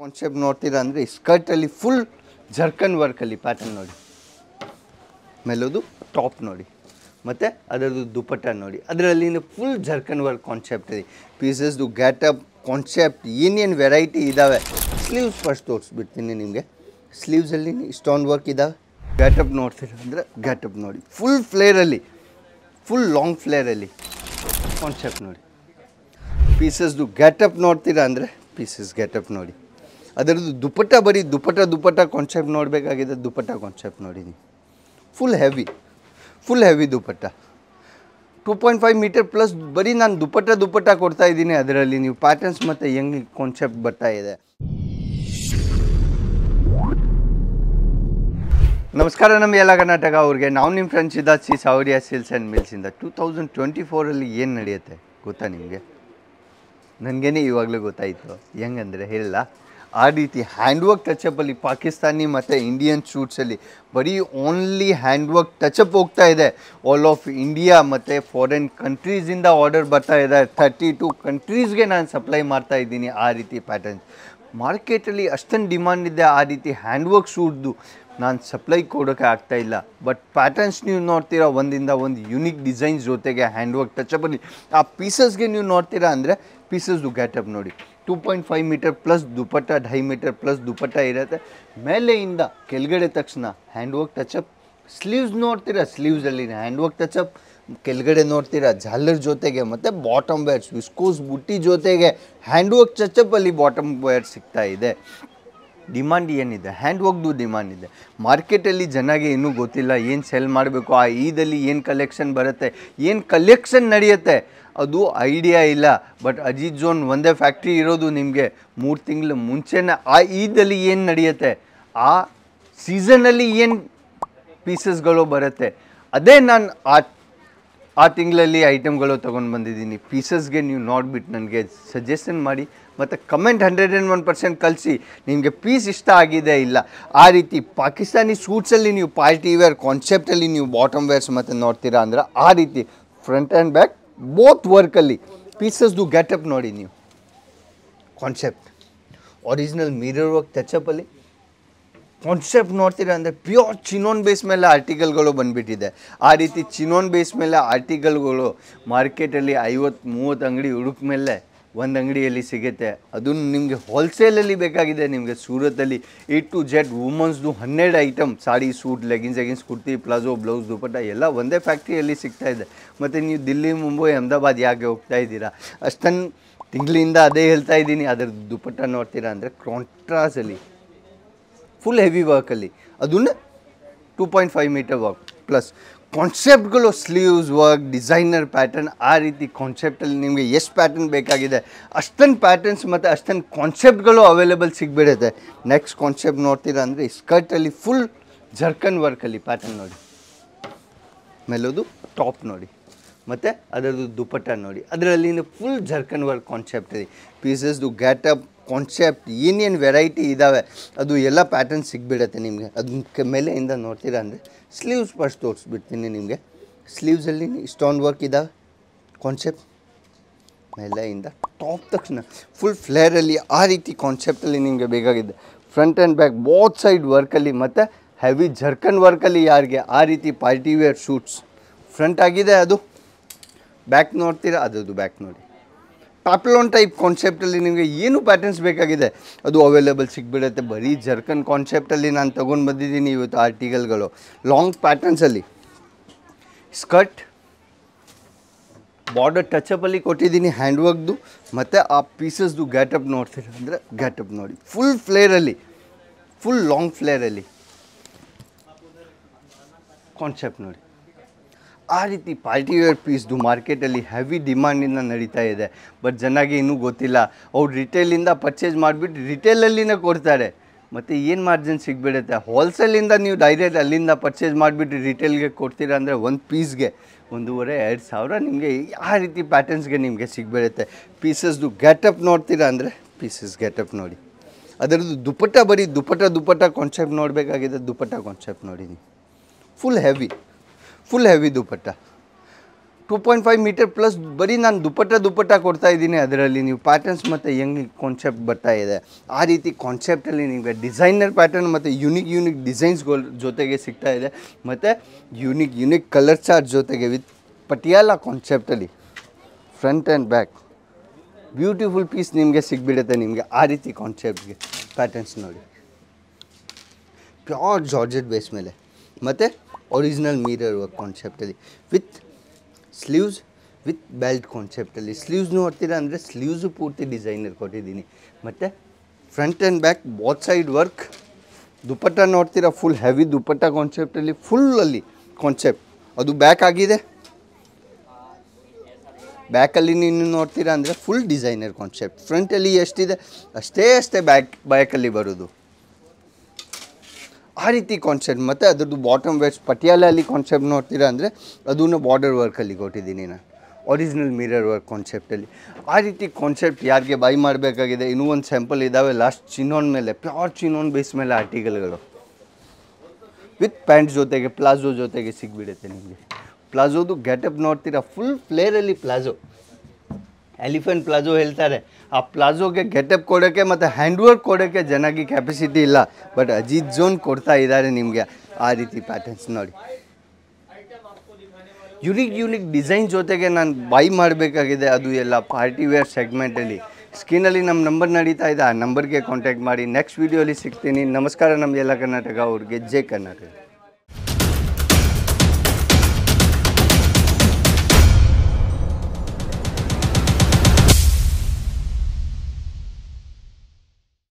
concept ನೋಡ್ತೀರಾ ಅಂದರೆ ಸ್ಕರ್ಟಲ್ಲಿ full ಜರ್ಕನ್ ವರ್ಕಲ್ಲಿ pattern ನೋಡಿ ಮೇಲೋದು ಟಾಪ್ ನೋಡಿ ಮತ್ತು ಅದರದ್ದು ದುಪಟ್ಟ ನೋಡಿ ಅದರಲ್ಲಿ ಫುಲ್ ಜರ್ಕನ್ ವರ್ಕ್ ಕಾನ್ಸೆಪ್ಟ್ ಇದೆ ಪೀಸಸ್ದು ಗ್ಯಾಟಪ್ ಕಾನ್ಸೆಪ್ಟ್ ಏನೇನು ವೆರೈಟಿ ಇದ್ದಾವೆ ಸ್ಲೀವ್ಸ್ ಫಸ್ಟ್ ತೋರಿಸ್ಬಿಡ್ತೀನಿ ನಿಮಗೆ ಸ್ಲೀವ್ಸಲ್ಲಿ ಸ್ಟೋನ್ ವರ್ಕ್ ಇದ್ದಾವೆ ಗ್ಯಾಟಪ್ ನೋಡ್ತೀರಾ ಅಂದರೆ ಗ್ಯಾಟಪ್ ನೋಡಿ ಫುಲ್ ಫ್ಲೇರಲ್ಲಿ ಫುಲ್ ಲಾಂಗ್ ಫ್ಲೇರಲ್ಲಿ ಕಾನ್ಸೆಪ್ಟ್ ನೋಡಿ ಪೀಸಸ್ದು ಗ್ಯಾಟಪ್ ನೋಡ್ತೀರಾ ಅಂದರೆ ಪೀಸಸ್ ಗ್ಯಾಟಪ್ ನೋಡಿ ಅದರದ್ದು ದುಪ್ಪಟ್ಟ ಬರೀ ದುಪ್ಪಟ್ಟ ದುಪ್ಪಟ್ಟ ಕಾನ್ಸೆಪ್ಟ್ ನೋಡಬೇಕಾಗಿದೆ ದುಪ್ಪಟ್ಟ ಕಾನ್ಸೆಪ್ಟ್ ನೋಡಿದೀನಿ full heavy full heavy dupatta two point five meter plus ಬರೀ ನಾನು ದುಪ್ಪಟ್ಟ ದುಪ್ಪಟ್ಟ ಕೊಡ್ತಾ ಇದ್ದೀನಿ ಅದರಲ್ಲಿ ನೀವು ಪ್ಯಾಟರ್ನ್ಸ್ ಮತ್ತು ಹೆಂಗೆ ಕಾನ್ಸೆಪ್ಟ್ ಬರ್ತಾ ಇದೆ ನಮಸ್ಕಾರ ನಮ್ಮ ಎಲ್ಲ ಕರ್ನಾಟಕ ಅವ್ರಿಗೆ ನಾವು ನಿಮ್ಮ ಫ್ರೆಂಡ್ಸ್ ಇದ್ದ ಸಿ ಸಾವರಿಯ ಸಿಲ್ಸ್ ಆ್ಯಂಡ್ ಮಿಲ್ಸಿಂದ ಟೂ ತೌಸಂಡ್ ಟ್ವೆಂಟಿ ಫೋರಲ್ಲಿ ಏನು ನಡೆಯುತ್ತೆ ಗೊತ್ತಾ ನಿಮಗೆ ನನಗೇನೆ ಇವಾಗಲೂ ಗೊತ್ತಾಯಿತು ಹೆಂಗಂದರೆ ಹೇಳಲ್ಲ ಆ ರೀತಿ ಹ್ಯಾಂಡ್ವರ್ಕ್ ಟಚಪಲ್ಲಿ ಪಾಕಿಸ್ತಾನಿ ಮತ್ತು ಇಂಡಿಯನ್ ಶೂಟ್ಸಲ್ಲಿ ಬರೀ ಓನ್ಲಿ ಹ್ಯಾಂಡ್ವರ್ಕ್ ಟಚಪ್ ಹೋಗ್ತಾ ಇದೆ ಆಲ್ ಆಫ್ ಇಂಡಿಯಾ ಮತ್ತು ಫಾರಿನ್ ಕಂಟ್ರೀಸಿಂದ ಆರ್ಡರ್ ಬರ್ತಾ ಇದೆ ಥರ್ಟಿ ಟು ಕಂಟ್ರೀಸ್ಗೆ ನಾನು ಸಪ್ಲೈ ಮಾಡ್ತಾ ಇದ್ದೀನಿ ಆ ರೀತಿ ಪ್ಯಾಟರ್ನ್ಸ್ ಮಾರ್ಕೆಟಲ್ಲಿ ಅಷ್ಟೊಂದು ಡಿಮ್ಯಾಂಡ್ ಇದೆ ಆ ರೀತಿ ಹ್ಯಾಂಡ್ವರ್ಕ್ ಶೂಟ್ದು ನಾನು ಸಪ್ಲೈ ಕೊಡೋಕ್ಕೆ ಆಗ್ತಾ ಇಲ್ಲ ಬಟ್ ಪ್ಯಾಟರ್ನ್ಸ್ ನೀವು ನೋಡ್ತೀರಾ ಒಂದಿಂದ ಒಂದು ಯುನಿಕ್ ಡಿಸೈನ್ಸ್ ಜೊತೆಗೆ ಹ್ಯಾಂಡ್ವರ್ಕ್ ಟಚಪಲ್ಲಿ ಆ ಪೀಸಸ್ಗೆ ನೀವು ನೋಡ್ತೀರಾ ಅಂದರೆ ಪೀಸಸ್ದು ಗ್ಯಾಟಪ್ ನೋಡಿ 2.5 ಮೀಟರ್ ಪ್ಲಸ್ ದುಪಟ್ಟ ಢೈ ಮೀಟರ್ ಪ್ಲಸ್ ದುಪಟ್ಟ ಇರುತ್ತೆ ಮೇಲೆಯಿಂದ ಕೆಳಗಡೆ ತಕ್ಷಣ ಹ್ಯಾಂಡ್ ವರ್ಕ್ ಟಚಪ್ ಸ್ಲೀವ್ಸ್ ನೋಡ್ತೀರಾ ಸ್ಲೀವ್ಸಲ್ಲಿ ಹ್ಯಾಂಡ್ ವರ್ಕ್ ಟಚಪ್ ಕೆಳಗಡೆ ನೋಡ್ತೀರಾ ಜಾಲರ್ ಜೊತೆಗೆ ಮತ್ತು ಬಾಟಮ್ ವೇರ್ಸ್ ವಿಸ್ಕೋಸ್ ಬುಟ್ಟಿ ಜೊತೆಗೆ ಹ್ಯಾಂಡ್ ವರ್ಕ್ ಅಲ್ಲಿ ಬಾಟಮ್ ವೇರ್ ಸಿಗ್ತಾ ಇದೆ ಡಿಮಾಂಡ್ ಏನಿದೆ ಹ್ಯಾಂಡ್ ವರ್ಕ್ದು ಡಿಮಾಂಡ್ ಇದೆ ಮಾರ್ಕೆಟಲ್ಲಿ ಚೆನ್ನಾಗಿ ಇನ್ನೂ ಗೊತ್ತಿಲ್ಲ ಏನು ಸೆಲ್ ಮಾಡಬೇಕು ಆ ಈದಲ್ಲಿ ಏನು ಕಲೆಕ್ಷನ್ ಬರುತ್ತೆ ಏನು ಕಲೆಕ್ಷನ್ ನಡೆಯುತ್ತೆ ಅದು ಐಡಿಯಾ ಇಲ್ಲ ಬಟ್ ಅಜಿತ್ ಜೋನ್ ಒಂದೇ ಫ್ಯಾಕ್ಟ್ರಿ ಇರೋದು ನಿಮಗೆ ಮೂರು ತಿಂಗಳು ಮುಂಚೆನೇ ಆ ಈದಲ್ಲಿ ಏನು ನಡೆಯುತ್ತೆ ಆ ಸೀಸನಲ್ಲಿ ಏನು ಪೀಸಸ್ಗಳು ಬರುತ್ತೆ ಅದೇ ನಾನು ಆ ಆ ತಿಂಗಳಲ್ಲಿ ಐಟಮ್ಗಳು ತೊಗೊಂಡು ಬಂದಿದ್ದೀನಿ ಪೀಸಸ್ಗೆ ನೀವು ನೋಡ್ಬಿಟ್ಟು ನನಗೆ ಸಜೆಷನ್ ಮಾಡಿ ಮತ್ತು comment hundred and one percent ಕಳಿಸಿ ನಿಮಗೆ ಪೀಸ್ ಇಷ್ಟ ಆಗಿದೆ ಇಲ್ಲ ಆ ರೀತಿ ಪಾಕಿಸ್ತಾನಿ ಸೂಟ್ಸಲ್ಲಿ ನೀವು ಪಾರ್ಟಿ ವೇರ್ ಕಾನ್ಸೆಪ್ಟಲ್ಲಿ ನೀವು ಬಾಟಮ್ ವೇರ್ಸ್ ಮತ್ತು ನೋಡ್ತೀರಾ ಅಂದ್ರೆ ಆ ರೀತಿ ಫ್ರಂಟ್ ಆ್ಯಂಡ್ ಬ್ಯಾಕ್ ಬೋತ್ ವರ್ಕಲ್ಲಿ ಪೀಸಸ್ ಪೀಸಸ್ದು ಗ್ಯಾಟಪ್ ನೋಡಿ ನೀವು ಕಾನ್ಸೆಪ್ಟ್ ಒರಿಜಿನಲ್ ಮಿರರ್ ವರ್ಕ್ ಟಚಪ್ಪಲ್ಲಿ ಕಾನ್ಸೆಪ್ಟ್ ನೋಡ್ತೀರ ಅಂದರೆ ಪ್ಯೂರ್ ಚಿನೋನ್ ಬೇಸ್ ಮೇಲೆ ಆರ್ಟಿಕಲ್ಗಳು ಬಂದುಬಿಟ್ಟಿದೆ ಆ ರೀತಿ ಚಿನೋನ್ ಬೇಸ್ ಮೇಲೆ ಆರ್ಟಿಕಲ್ಗಳು ಮಾರ್ಕೆಟಲ್ಲಿ ಐವತ್ತು ಮೂವತ್ತು ಅಂಗಡಿ ಹುಡುಕ್ ಮೇಲೆ ಒಂದು ಅಂಗಡಿಯಲ್ಲಿ ಸಿಗುತ್ತೆ ಅದು ನಿಮಗೆ ಹೋಲ್ಸೇಲಲ್ಲಿ ಬೇಕಾಗಿದೆ ನಿಮಗೆ ಸೂರತ್ತಲ್ಲಿ ಎ ಟು ಜೆಡ್ ವುಮನ್ಸ್ದು ಹನ್ನೆರಡು item sari suit leggings leggings kurti palazzo blouse dupatta ಎಲ್ಲ ಒಂದೇ ಫ್ಯಾಕ್ಟ್ರಿಯಲ್ಲಿ ಇದೆ ಮತ್ತು ನೀವು ದಿಲ್ಲಿ ಮುಂಬೈ ಅಹಮದಾಬಾದ್ ಯಾಕೆ ಹೋಗ್ತಾ ಇದ್ದೀರಾ ಅಷ್ಟನ್ನು ತಿಂಗಳಿಂದ ಅದೇ ಹೇಳ್ತಾ ಇದ್ದೀನಿ ಅದರ ದುಪಟ್ಟ ನೋಡ್ತೀರಾ ಅಂದರೆ ಕ್ರಾಂಟ್ರಾಸಲ್ಲಿ ಫುಲ್ ಹೆವಿ ವರ್ಕಲ್ಲಿ ಅದನ್ನು two point five meter work plus ಕಾನ್ಸೆಪ್ಟ್ಗಳು ಸ್ಲೀವ್ಸ್ ವರ್ಕ್ ಡಿಸೈನರ್ ಪ್ಯಾಟರ್ನ್ ಆ ರೀತಿ ಕಾನ್ಸೆಪ್ಟಲ್ಲಿ ನಿಮಗೆ ಎಷ್ಟು ಪ್ಯಾಟರ್ನ್ ಬೇಕಾಗಿದೆ ಅಷ್ಟೊಂದು ಪ್ಯಾಟರ್ನ್ಸ್ ಮತ್ತು ಅಷ್ಟೊಂದು ಕಾನ್ಸೆಪ್ಟ್ಗಳು ಅವೈಲೇಬಲ್ ಸಿಗ್ಬಿಡುತ್ತೆ ನೆಕ್ಸ್ಟ್ ಕಾನ್ಸೆಪ್ಟ್ ನೋಡ್ತೀರಾ ಅಂದರೆ ಸ್ಕರ್ಟಲ್ಲಿ ಫುಲ್ ಜರ್ಕನ್ ವರ್ಕಲ್ಲಿ ಪ್ಯಾಟರ್ನ್ ನೋಡಿ ಮೇಲೋದು ಟಾಪ್ ನೋಡಿ ಮತ್ತು ಅದರದ್ದು ದುಪಟ್ಟ ನೋಡಿ ಅದರಲ್ಲಿ ಫುಲ್ ಜರ್ಕನ್ ವರ್ಕ್ ಕಾನ್ಸೆಪ್ಟ್ ಇದೆ ಪೀಸಸ್ದು ಗ್ಯಾಟಪ್ ಕಾನ್ಸೆಪ್ಟ್ ಏನೇನು ವೆರೈಟಿ ಇದ್ದಾವೆ ಅದು ಎಲ್ಲ ಪ್ಯಾಟರ್ನ್ ಸಿಗ್ಬಿಡತ್ತೆ ನಿಮಗೆ ಅದಕ್ಕೆ ಮೇಲೆಯಿಂದ ನೋಡ್ತೀರಾ ಅಂದರೆ ಸ್ಲೀವ್ಸ್ ಫಸ್ಟ್ ತೋರಿಸ್ಬಿಡ್ತೀನಿ ನಿಮಗೆ ಸ್ಲೀವ್ಸಲ್ಲಿ ಸ್ಟೋನ್ ವರ್ಕ್ ಇದ್ದಾವೆ ಕಾನ್ಸೆಪ್ಟ್ ಮೇಲೆಯಿಂದ ಟಾಪ್ ತಕ್ಷಣ ಫುಲ್ ಫ್ಲೇರಲ್ಲಿ ಆ ರೀತಿ ಕಾನ್ಸೆಪ್ಟಲ್ಲಿ ನಿಮಗೆ ಬೇಕಾಗಿದೆ front and back both side ವರ್ಕಲ್ಲಿ ಮತ್ತು ಹೆವಿ ಜರ್ಕನ್ ವರ್ಕಲ್ಲಿ ಯಾರಿಗೆ ಆ ರೀತಿ ಪಾರ್ಟಿ ವೇರ್ ಶೂಟ್ಸ್ ಫ್ರಂಟ್ ಆಗಿದೆ ಅದು ಬ್ಯಾಕ್ ನೋಡ್ತೀರಾ ಅದು ಬ್ಯಾಕ್ ನೋಡಿ ಪ್ಯಾಪ್ಲೋನ್ ಟೈಪ್ ಕಾನ್ಸೆಪ್ಟಲ್ಲಿ ನಿಮಗೆ ಏನು ಪ್ಯಾಟರ್ನ್ಸ್ ಬೇಕಾಗಿದೆ ಅದು ಅವೈಲೇಬಲ್ ಸಿಗ್ಬಿಡುತ್ತೆ ಬರೀ ಜರ್ಕನ್ ಕಾನ್ಸೆಪ್ಟಲ್ಲಿ ನಾನು ತೊಗೊಂಡು ಬಂದಿದ್ದೀನಿ ಇವತ್ತು ಆರ್ಟಿಕಲ್ಗಳು ಲಾಂಗ್ ಪ್ಯಾಟರ್ನ್ಸಲ್ಲಿ ಸ್ಕರ್ಟ್ ಬಾರ್ಡರ್ ಟಚಪಲ್ಲಿ ಕೊಟ್ಟಿದ್ದೀನಿ ಹ್ಯಾಂಡ್ ವರ್ಕ್ದು ಮತ್ತು ಆ ಪೀಸಸ್ದು ಗ್ಯಾಟಪ್ ನೋಡ್ತೀರ ಅಂದರೆ ಗ್ಯಾಟಪ್ ನೋಡಿ ಫುಲ್ ಫ್ಲೇರಲ್ಲಿ ಫುಲ್ ಲಾಂಗ್ ಫ್ಲೇರಲ್ಲಿ ಕಾನ್ಸೆಪ್ಟ್ ನೋಡಿ ಆ ರೀತಿ ವೇರ್ ಪೀಸ್ದು ಮಾರ್ಕೆಟಲ್ಲಿ ಹೆವಿ ಡಿಮ್ಯಾಂಡಿಂದ ನಡೀತಾ ಇದೆ ಬಟ್ ಚೆನ್ನಾಗಿ ಇನ್ನೂ ಗೊತ್ತಿಲ್ಲ ಅವ್ರು ರಿಟೇಲಿಂದ ಪರ್ಚೇಸ್ ಮಾಡಿಬಿಟ್ಟು ರಿಟೇಲಲ್ಲಿನೇ ಕೊಡ್ತಾರೆ ಮತ್ತು ಏನು ಮಾರ್ಜಿನ್ ಸಿಗ್ಬಿಡುತ್ತೆ ಹೋಲ್ಸೇಲಿಂದ ನೀವು ಡೈರೆಕ್ಟ್ ಅಲ್ಲಿಂದ ಪರ್ಚೇಸ್ ಮಾಡಿಬಿಟ್ಟು ರಿಟೇಲ್ಗೆ ಕೊಡ್ತೀರಾ ಅಂದರೆ ಒಂದು ಪೀಸ್ಗೆ ಒಂದೂವರೆ ಎರಡು ಸಾವಿರ ನಿಮಗೆ ಯಾವ ರೀತಿ ಪ್ಯಾಟರ್ನ್ಸ್ಗೆ ನಿಮಗೆ ಸಿಗ್ಬಿಡುತ್ತೆ ಪೀಸಸ್ದು ಗ್ಯಾಟಪ್ ನೋಡ್ತೀರಾ ಅಂದರೆ ಪೀಸಸ್ ಗ್ಯಾಟಪ್ ನೋಡಿ ಅದರದ್ದು ದುಪ್ಪಟ್ಟ ಬರೀ ದುಪ್ಪಟ್ಟ ದುಪ್ಪಟ್ಟ ಕಾನ್ಸೆಪ್ಟ್ ನೋಡಬೇಕಾಗಿದೆ ದುಪ್ಪಟ್ಟ ಕಾನ್ಸೆಪ್ಟ್ ನೋಡಿ ನೀವು full heavy full heavy dupatta 2.5 meter plus ಬರಿ ನಾನು ದುಪಟ್ಟಾ ದುಪಟ್ಟಾ ಕೊಡ್ತಾ ಇದೀನಿ ಅದರಲ್ಲಿ ನೀವು ಪ್ಯಾಟರ್ನ್ಸ್ ಮತ್ತೆ ಯಂಗ್ ಕಾನ್ಸೆಪ್ಟ್ ಬತ್ತಾಯಿದೆ ಆ ರೀತಿ ಕಾನ್ಸೆಪ್ಟ್ ಅಲ್ಲಿ ನೀವು ಡಿಸೈನರ್ ಪ್ಯಾಟರ್ನ್ ಮತ್ತೆ ಯೂನಿಕ್ ಯೂನಿಕ್ ಡಿಸೈನ್ಸ್ ಜೊತೆಗೆ ಸಿಗ್ತಾ ಇದೆ ಮತ್ತೆ ಯೂನಿಕ್ ಯೂನಿಕ್ ಕಲರ್ ಚಾರ್ಟ್ ಜೊತೆಗೆ ಪಟಿಯಾಲಾ ಕಾನ್ಸೆಪ್ಟ್ ಅಲ್ಲಿ front and back beautiful piece ನಿಮಗೆ ಸಿಗ್ಬಿಡುತ್ತೆ ನಿಮಗೆ ಆ ರೀತಿ ಕಾನ್ಸೆಪ್ಟ್ ಗೆ ಪ್ಯಾಟರ್ನ್ಸ್ ನೋಡಿ ಪ्योर जॉर्जेट ಬೇಸ್ ಮೇಲೇ ಮತ್ತೆ ಒರಿಜಿನಲ್ ಮಿರರ್ ವರ್ಕ್ ಕಾನ್ಸೆಪ್ಟಲ್ಲಿ ವಿತ್ ಸ್ಲೀವ್ಸ್ ವಿತ್ ಬೆಲ್ಟ್ ಕಾನ್ಸೆಪ್ಟಲ್ಲಿ ಸ್ಲೀವ್ಸ್ ನೋಡ್ತೀರಾ ಅಂದರೆ ಸ್ಲೀವ್ಸು ಪೂರ್ತಿ ಡಿಸೈನರ್ ಕೊಟ್ಟಿದ್ದೀನಿ ಮತ್ತು front and back both side work dupatta ನೋಡ್ತೀರಾ ಫುಲ್ ಹೆವಿ ದುಪ್ಪಟ್ಟ ಕಾನ್ಸೆಪ್ಟಲ್ಲಿ ಫುಲ್ಲಲ್ಲಿ ಕಾನ್ಸೆಪ್ಟ್ ಅದು ಬ್ಯಾಕ್ ಆಗಿದೆ ಬ್ಯಾಕಲ್ಲಿ ನೀನು ನೋಡ್ತೀರಾ ಅಂದರೆ ಫುಲ್ ಡಿಸೈನರ್ ಕಾನ್ಸೆಪ್ಟ್ ಫ್ರಂಟಲ್ಲಿ ಎಷ್ಟಿದೆ ಅಷ್ಟೇ ಅಷ್ಟೇ ಬ್ಯಾಕ್ ಬ್ಯಾಕಲ್ಲಿ ಬರೋದು ಆ ರೀತಿ ಕಾನ್ಸೆಪ್ಟ್ ಮತ್ತು ಅದರದ್ದು ಬಾಟಮ್ ವೇರ್ಸ್ ಪಟಿಯಾಲಲ್ಲಿ ಕಾನ್ಸೆಪ್ಟ್ ನೋಡ್ತೀರಾ ಅಂದರೆ ಅದನ್ನು ಬಾರ್ಡರ್ ವರ್ಕಲ್ಲಿ ಕೊಟ್ಟಿದ್ದೀನಿ ನಾನು ಒರಿಜಿನಲ್ ಮಿರರ್ ವರ್ಕ್ ಕಾನ್ಸೆಪ್ಟಲ್ಲಿ ಆ ರೀತಿ ಕಾನ್ಸೆಪ್ಟ್ ಯಾರಿಗೆ ಬೈ ಮಾಡಬೇಕಾಗಿದೆ ಇನ್ನೂ ಒಂದು ಸ್ಯಾಂಪಲ್ ಇದ್ದಾವೆ ಲಾಸ್ಟ್ ಚಿನ್ನೋನ್ ಮೇಲೆ ಪ್ಯೂರ್ ಚಿನ್ನೋನ್ ಬೇಸ್ ಮೇಲೆ ಆರ್ಟಿಕಲ್ಗಳು ವಿತ್ ಪ್ಯಾಂಟ್ ಜೊತೆಗೆ ಪ್ಲಾಜೋ ಜೊತೆಗೆ ಸಿಗ್ಬಿಡುತ್ತೆ ನಿಮಗೆ ಪ್ಲಾಜೋದು ಗೆಟಪ್ ನೋಡ್ತೀರಾ ಫುಲ್ ಫ್ಲೇರಲ್ಲಿ ಪ್ಲಾಜೋ ಎಲಿಫೆಂಟ್ ಪ್ಲಾಜೋ ಹೇಳ್ತಾರೆ ಆ ಪ್ಲಾಜೋಗೆ ಗೆಟಪ್ ಕೊಡೋಕ್ಕೆ ಮತ್ತು ಹ್ಯಾಂಡ್ ವರ್ಕ್ ಕೊಡೋಕ್ಕೆ ಚೆನ್ನಾಗಿ ಕೆಪಾಸಿಟಿ ಇಲ್ಲ ಬಟ್ ಅಜಿತ್ ಜೋನ್ ಕೊಡ್ತಾ ಇದ್ದಾರೆ ನಿಮಗೆ ಆ ರೀತಿ ಪ್ಯಾಟರ್ನ್ಸ್ ನೋಡಿ ಯುನಿಕ್ ಯುನಿಕ್ ಡಿಸೈನ್ ಜೊತೆಗೆ ನಾನು ಬೈ ಮಾಡಬೇಕಾಗಿದೆ ಅದು ಎಲ್ಲ ಪಾರ್ಟಿ ವೇರ್ ಸೆಗ್ಮೆಂಟಲ್ಲಿ ಸ್ಕ್ರೀನಲ್ಲಿ ನಮ್ಮ ನಂಬರ್ ನಡೀತಾ ಇದೆ ಆ ನಂಬರ್ಗೆ ಕಾಂಟ್ಯಾಕ್ಟ್ ಮಾಡಿ ನೆಕ್ಸ್ಟ್ ವೀಡಿಯೋಲಿ ಸಿಗ್ತೀನಿ ನಮಸ್ಕಾರ ನಮ್ಮ ಎಲ್ಲ ಕರ್ನಾಟಕ ಅವ್ರಿಗೆ ಜೆ ಕರ್ನಾಟಕ